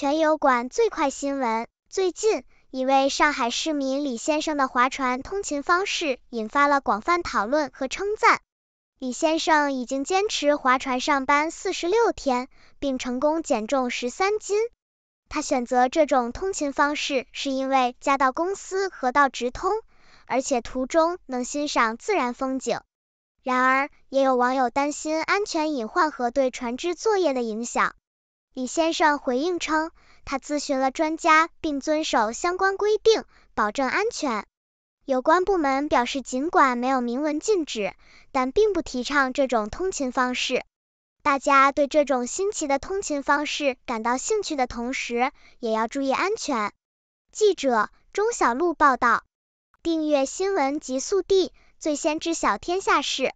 全油馆最快新闻：最近，一位上海市民李先生的划船通勤方式引发了广泛讨论和称赞。李先生已经坚持划船上班四十六天，并成功减重十三斤。他选择这种通勤方式是因为家到公司河道直通，而且途中能欣赏自然风景。然而，也有网友担心安全隐患和对船只作业的影响。李先生回应称，他咨询了专家，并遵守相关规定，保证安全。有关部门表示，尽管没有明文禁止，但并不提倡这种通勤方式。大家对这种新奇的通勤方式感到兴趣的同时，也要注意安全。记者钟小璐报道。订阅新闻极速递，最先知晓天下事。